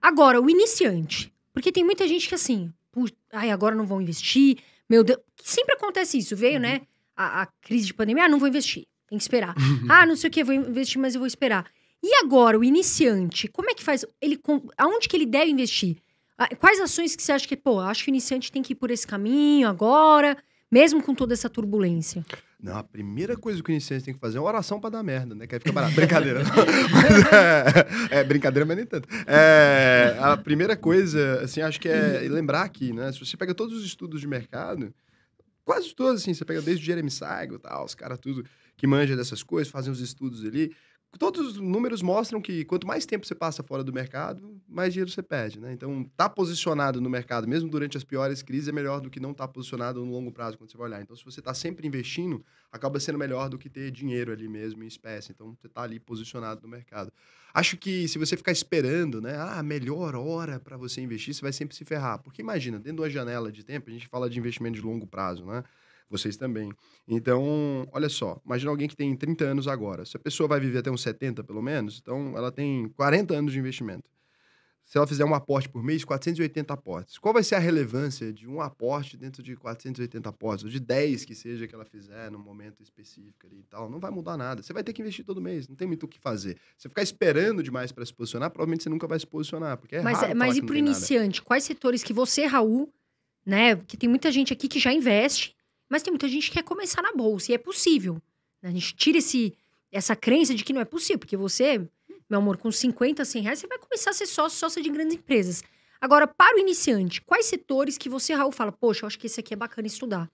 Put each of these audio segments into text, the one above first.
Agora, o iniciante. Porque tem muita gente que assim, ai, agora não vão investir, meu Deus. Sempre acontece isso, veio, né, uhum. né? A, a, crise de pandemia, ah, não vou investir, tem que esperar. Uhum. Ah, não sei o que, vou investir, mas eu vou esperar. E agora, o iniciante, como é que faz? Ele, aonde que ele deve investir? Ah, quais ações que você acha que, pô, acho que o iniciante tem que ir por esse caminho agora, mesmo com toda essa turbulência? Não, a primeira coisa que o iniciante tem que fazer é uma oração para dar merda, né? Que aí fica barato. brincadeira. mas, é, é, brincadeira, mas nem tanto. É, a primeira coisa, assim, acho que é lembrar aqui, né? Se você pega todos os estudos de mercado, quase todos, assim, você pega desde o Jeremy Saigo e tal, os caras tudo que manja dessas coisas, fazem os estudos ali todos os números mostram que quanto mais tempo você passa fora do mercado, mais dinheiro você perde, né? Então, tá posicionado no mercado, mesmo durante as piores crises, é melhor do que não estar tá posicionado no longo prazo, quando você vai olhar. Então, se você está sempre investindo, acaba sendo melhor do que ter dinheiro ali mesmo, em espécie. Então, você está ali posicionado no mercado. Acho que se você ficar esperando, né? Ah, a melhor hora para você investir, você vai sempre se ferrar. Porque imagina, dentro de uma janela de tempo, a gente fala de investimento de longo prazo, né? vocês também. Então, olha só, imagina alguém que tem 30 anos agora. Se a pessoa vai viver até uns 70, pelo menos, então ela tem 40 anos de investimento. Se ela fizer um aporte por mês, 480 aportes. Qual vai ser a relevância de um aporte dentro de 480 aportes, ou de 10 que seja que ela fizer num momento específico ali e tal? Não vai mudar nada. Você vai ter que investir todo mês, não tem muito o que fazer. Você ficar esperando demais para se posicionar, provavelmente você nunca vai se posicionar, porque é Mas, é, mas e para o iniciante, nada. quais setores que você, Raul, né, que tem muita gente aqui que já investe, mas tem muita gente que quer começar na bolsa e é possível. Né? A gente tira esse, essa crença de que não é possível, porque você, meu amor, com 50, 100 reais, você vai começar a ser sócio, sócia de grandes empresas. Agora, para o iniciante, quais setores que você, Raul, fala, poxa, eu acho que esse aqui é bacana estudar?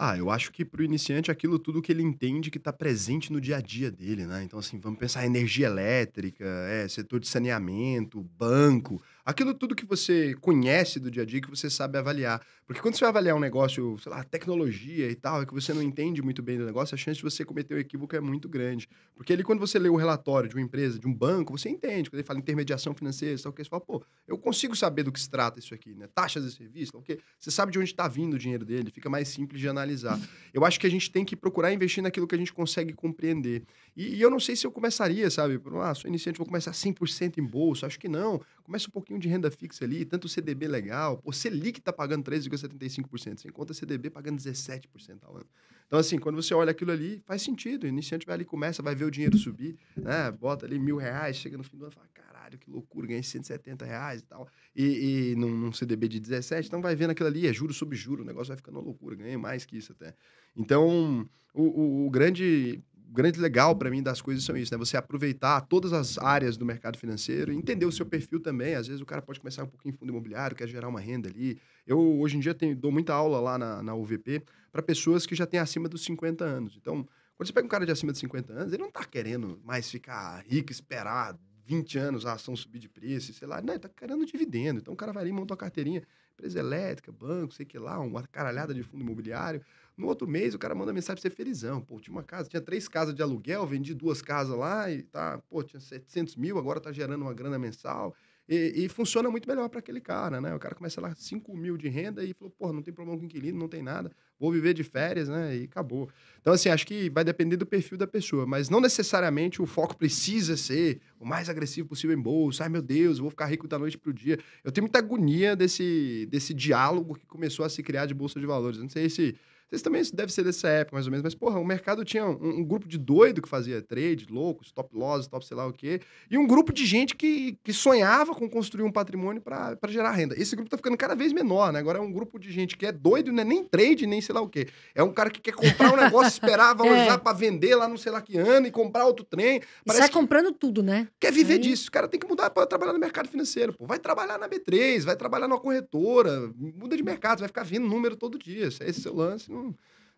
Ah, eu acho que para o iniciante aquilo tudo que ele entende que está presente no dia a dia dele, né? Então, assim, vamos pensar em energia elétrica, é, setor de saneamento, banco, aquilo tudo que você conhece do dia a dia que você sabe avaliar. Porque quando você vai avaliar um negócio, sei lá, tecnologia e tal, é que você não entende muito bem do negócio, a chance de você cometer um equívoco é muito grande. Porque ali, quando você lê o um relatório de uma empresa, de um banco, você entende. Quando ele fala intermediação financeira, tal, que você fala, pô, eu consigo saber do que se trata isso aqui, né? Taxas de serviço, tal, que você sabe de onde está vindo o dinheiro dele, fica mais simples de analisar analisar. Eu acho que a gente tem que procurar investir naquilo que a gente consegue compreender. E, e eu não sei se eu começaria, sabe? Por, ah, sou iniciante, vou começar 100% em bolsa. Acho que não. Começa um pouquinho de renda fixa ali, tanto CDB legal. Pô, Selic tá pagando 13,75%. Você encontra CDB pagando 17% ao ano. Então, assim, quando você olha aquilo ali, faz sentido. O iniciante vai ali, começa, vai ver o dinheiro subir, né? Bota ali mil reais, chega no fim do ano e fala, caralho, caralho, que loucura, ganhei 170 reais e tal. E, e num, num, CDB de 17, então vai vendo aquilo ali, é juro sobre juro, o negócio vai ficando loucura, ganhei mais que isso até. Então, o, o, o grande o grande legal para mim das coisas são isso, né? Você aproveitar todas as áreas do mercado financeiro, entender o seu perfil também. Às vezes o cara pode começar um pouquinho em fundo imobiliário, quer gerar uma renda ali. Eu, hoje em dia, tenho, dou muita aula lá na, na UVP para pessoas que já têm acima dos 50 anos. Então, quando você pega um cara de acima de 50 anos, ele não está querendo mais ficar rico, esperar 20 anos a ação subir de preço, sei lá, não, né, ele tá querendo dividendo. Então o cara vai ali e monta uma carteirinha, empresa elétrica, banco, sei que lá, uma caralhada de fundo imobiliário. No outro mês o cara manda mensagem pra ser felizão. Pô, tinha uma casa, tinha três casas de aluguel, vendi duas casas lá e tá, pô, tinha 700 mil, agora tá gerando uma grana mensal. E, e funciona muito melhor para aquele cara, né? O cara começa lá 5 mil de renda e falou, pô, não tem problema com inquilino, não tem nada, vou viver de férias, né? E acabou. Então, assim, acho que vai depender do perfil da pessoa, mas não necessariamente o foco precisa ser o mais agressivo possível em bolsa. Ai, meu Deus, vou ficar rico da noite pro dia. Eu tenho muita agonia desse, desse diálogo que começou a se criar de bolsa de valores. Não sei se vocês também deve ser dessa época, mais ou menos, mas, porra, o mercado tinha um, um grupo de doido que fazia trade, louco, stop loss, stop sei lá o quê, e um grupo de gente que, que sonhava com construir um patrimônio para gerar renda. Esse grupo tá ficando cada vez menor, né? Agora é um grupo de gente que é doido, não é nem trade, nem sei lá o quê. É um cara que quer comprar um negócio, esperar é. valorizar é. para vender lá não sei lá que ano e comprar outro trem. Parece e sai comprando tudo, né? Quer viver Aí... É. disso. O cara tem que mudar para trabalhar no mercado financeiro, pô. Vai trabalhar na B3, vai trabalhar numa corretora, muda de mercado, vai ficar vindo número todo dia. Esse é o lance, não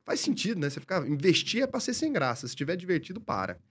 faz sentido, né? Você ficar investir é para ser sem graça. Se tiver divertido, para.